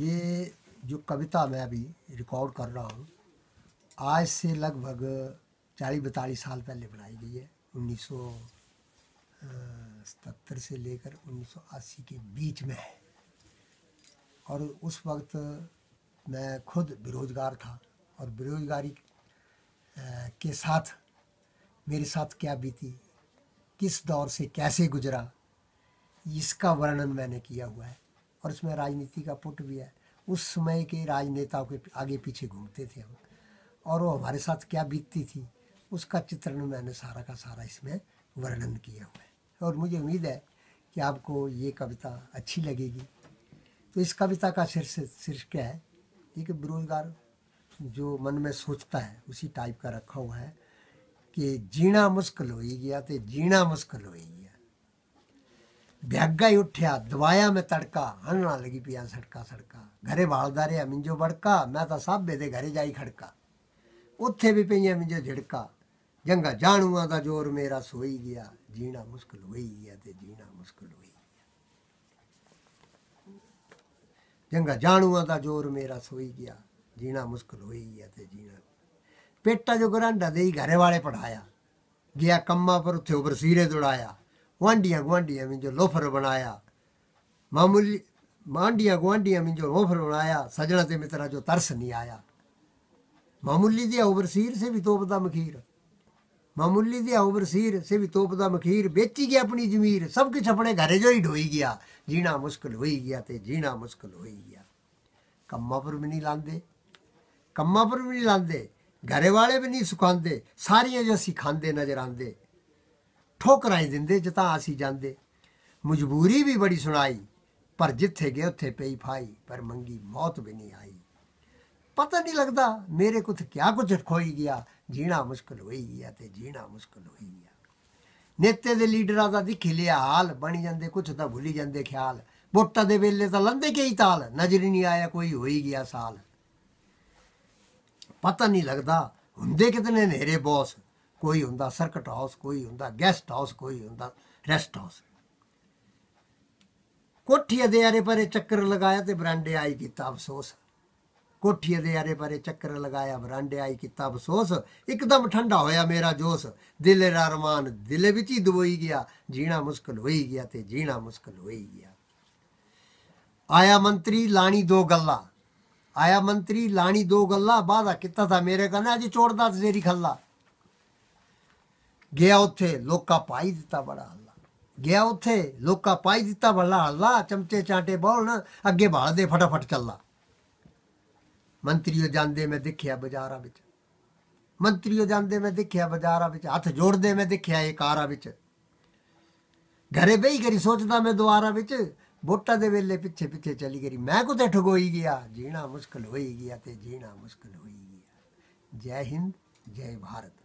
ये जो कविता मैं अभी रिकॉर्ड कर रहा हूँ आज से लगभग चालीस बतालीस साल पहले बनाई गई है उन्नीस सतर से लेकर 1980 के बीच में है और उस वक्त मैं खुद बेरोज़गार था और बेरोज़गारी के साथ मेरे साथ क्या बीती किस दौर से कैसे गुजरा इसका वर्णन मैंने किया हुआ है और उसमें राजनीति का पुट भी है उस समय के राजनेताओं के आगे पीछे घूमते थे हम और वो हमारे साथ क्या बीतती थी उसका चित्रण मैंने सारा का सारा इसमें वर्णन किया हुआ है और मुझे उम्मीद है कि आपको ये कविता अच्छी लगेगी तो इस कविता का शीर्ष शीर्ष क्या है एक बेरोजगार जो मन में सोचता है उसी टाइप का रखा हुआ है कि जीना मुश्किल हो गया तो जीना मुश्किल हो गया ਵਿਆਗਾ ਹੀ ਉੱਠਿਆ ਦਵਾਇਆ ਮੈਂ ਤੜਕਾ ਹੰਣਾ ਲੱਗੀ ਪਿਆ ਸੜਕਾ ਸੜਕਾ ਘਰੇ ਵਾਲਦਾ ਰਿਆ ਮਿੰਜੋ ਬੜਕਾ ਮੈਂ ਤਾਂ ਸਾਬੇ ਦੇ ਘਰੇ ਜਾਈ ਖੜਕਾ ਉੱਥੇ ਵੀ ਪਈਆਂ ਮਿੰਜੋ ਝੜਕਾ ਜੰਗਾ ਜਾਣੂਆਂ ਦਾ ਜੋਰ ਮੇਰਾ ਸੋਈ ਗਿਆ ਜੀਣਾ ਮੁਸ਼ਕਲ ਹੋਈ ਗਿਆ ਤੇ ਜੀਣਾ ਮੁਸ਼ਕਲ ਹੋਈ ਗਿਆ ਜੰਗਾ ਜਾਣੂਆਂ ਦਾ ਜੋਰ ਮੇਰਾ ਸੋਈ ਗਿਆ ਜੀਣਾ ਮੁਸ਼ਕਲ ਹੋਈ ਗਿਆ ਤੇ ਜੀਣਾ ਪੇਟਾ ਜੋ ਗਰਾਂਡਾ ਦੇਈ ਘਰੇ ਵਾਲੇ ਪੜਾਇਆ ਗਿਆ ਕੰਮਾਂ ਪਰ ਉੱਥੇ ਉਬਰਸੀਰੇ ਦੁੜਾਇਆ ਗਵਾਂਡੀਆਂ ਗਵਾਂਡੀਆਂ ਵਿੱਚ ਲੋਫਰ ਬਣਾਇਆ ਮਾਮੂਲੀ ਮਾਂਡੀਆਂ ਗਵਾਂਡੀਆਂ ਵਿੱਚ ਲੋਫਰ ਬਣਾਇਆ ਸਜਣਾ ਤੇ ਮਿੱਤਰਾ ਜੋ ਤਰਸ ਨਹੀਂ ਆਇਆ ਮਾਮੂਲੀ ਦੀ ਓਵਰਸੀਰ ਸੇ ਵੀ ਤੋਪ ਦਾ ਮਖੀਰ ਮਾਮੂਲੀ ਦੀ ਓਵਰਸੀਰ ਸੇ ਵੀ ਤੋਪ ਦਾ ਮਖੀਰ ਵੇਚੀ ਗਿਆ ਆਪਣੀ ਜ਼ਮੀਰ ਸਭ ਕੁਝ ਆਪਣੇ ਘਰੇ ਜੋ ਹੀ ਢੋਈ ਗਿਆ ਜੀਣਾ ਮੁਸ਼ਕਲ ਹੋਈ ਗਿਆ ਤੇ ਜੀਣਾ ਮੁਸ਼ਕਲ ਹੋਈ ਗਿਆ ਕੰਮਾਂ ਪਰ ਵੀ ਨਹੀਂ ਲਾਂਦੇ ਕੰਮਾਂ ਪਰ ਵੀ ਨਹੀਂ ਲਾਂਦੇ ਘਰੇ ਵਾਲੇ ਵੀ ਨਹੀਂ ਸੁਖਾਂਦੇ ਸਾਰੀਆਂ ਜੋ ਸਿਖਾਂਦੇ ਨਜ਼ਰ ਆਂਦੇ ਠੋਕਰਾਂ ਦਿੰਦੇ ਜਿੱਤਾ ਅਸੀਂ ਜਾਂਦੇ ਮਜਬੂਰੀ ਵੀ ਬੜੀ ਸੁਣਾਈ ਪਰ ਜਿੱਥੇ ਗਏ ਉੱਥੇ ਪਈ ਫਾਈ ਪਰ ਮੰਗੀ ਮੌਤ ਵੀ ਨਹੀਂ ਆਈ ਪਤਾ ਨਹੀਂ ਲੱਗਦਾ ਮੇਰੇ ਕੁਝ ਕਿਆ ਕੁਝ ਖੋਈ ਗਿਆ ਜੀਣਾ ਮੁਸ਼ਕਲ ਹੋਈ ਗਿਆ ਤੇ ਜੀਣਾ ਮੁਸ਼ਕਲ ਹੋਈ ਗਿਆ ਨੇਤੇ ਦੇ ਲੀਡਰਾਂ ਦਾ ਦਿਖੀ ਲਿਆ ਹਾਲ ਬਣ ਜਾਂਦੇ ਕੁਝ ਤਾਂ ਭੁੱਲੀ ਜਾਂਦੇ ਖਿਆਲ ਵੋਟਾਂ ਦੇ ਵੇਲੇ ਤਾਂ ਲੰਦੇ ਕਈ ਤਾਲ ਨਜ਼ਰ ਹੀ ਨਹੀਂ ਆਇਆ ਕੋਈ ਹੋਈ ਗਿਆ ਸਾਲ ਪਤਾ ਨਹੀਂ ਲੱਗਦਾ ਹੁੰਦੇ ਕਿਤਨੇ ਨੇਰੇ ਬੌਸ ਕੋਈ ਹੁੰਦਾ ਸਰਕਟ ਹਾਊਸ ਕੋਈ ਹੁੰਦਾ ਗੈਸਟ ਹਾਊਸ ਕੋਈ ਹੁੰਦਾ ਰੈਸਟ ਹਾਊਸ ਕੋਠੀਏ ਦੇ ਆਰੇ ਪਰੇ ਚੱਕਰ ਲਗਾਇਆ ਤੇ ਬਰਾਂਡੇ ਆਈ ਕੀਤਾ ਅਫਸੋਸ ਕੋਠੀਏ ਦੇ ਆਰੇ ਪਰੇ ਚੱਕਰ ਲਗਾਇਆ ਬਰਾਂਡੇ ਆਈ ਕੀਤਾ ਅਫਸੋਸ ਇੱਕਦਮ ਠੰਡਾ ਹੋਇਆ ਮੇਰਾ ਜੋਸ਼ ਦਿਲੇ ਦਾ ਰਮਾਨ ਦਿਲੇ ਵਿੱਚ ਹੀ ਦਬੋਈ ਗਿਆ ਜੀਣਾ ਮੁਸ਼ਕਲ ਹੋਈ ਗਿਆ ਤੇ ਜੀਣਾ ਮੁਸ਼ਕਲ ਹੋਈ ਗਿਆ ਆਇਆ ਮੰਤਰੀ ਲਾਣੀ ਦੋ ਗੱਲਾਂ ਆਇਆ ਮੰਤਰੀ ਲਾਣੀ ਦੋ ਗੱਲਾਂ ਬਾਦਾ ਕੀਤਾ ਤਾਂ ਮੇਰੇ ਕਹਿੰਦਾ ਜੀ ਚੋੜਦਾ ਤੇਰੀ ਖੱਲਾ ਗਿਆ ਉੱਥੇ ਲੋਕਾ ਪਾਈ ਦਿੱਤਾ ਬੜਾ ਹੱਲਾ ਗਿਆ ਉੱਥੇ ਲੋਕਾ ਪਾਈ ਦਿੱਤਾ ਬੜਾ ਹੱਲਾ ਚਮਚੇ ਚਾਂਟੇ ਬੋਲਣ ਅੱਗੇ ਦੇ ਫਟਾਫਟ ਚੱਲਾ ਮੰਤਰੀਓ ਜਾਂਦੇ ਮੈਂ ਦੇਖਿਆ ਬਾਜ਼ਾਰਾਂ ਵਿੱਚ ਮੰਤਰੀਓ ਜਾਂਦੇ ਮੈਂ ਦੇਖਿਆ ਬਾਜ਼ਾਰਾਂ ਵਿੱਚ ਹੱਥ ਜੋੜਦੇ ਮੈਂ ਦੇਖਿਆ ਇਹ ਕਾਰਾਂ ਵਿੱਚ ਘਰੇ ਬਈ ਗਰੀ ਸੋਚਦਾ ਮੈਂ ਦੁਆਰਾ ਵਿੱਚ ਵੋਟਾਂ ਦੇ ਵੇਲੇ ਪਿੱਛੇ ਪਿੱਛੇ ਚਲੀ ਗਈ ਮੈਂ ਕੋਤੇ ਠਗੋਈ ਗਿਆ ਜੀਣਾ ਮੁਸ਼ਕਲ ਹੋਈ ਗਿਆ ਤੇ ਜੀਣਾ ਮੁਸ਼ਕਲ ਹੋਈ ਗਿਆ ਜੈ ਹਿੰਦ ਜੈ ਭਾਰਤ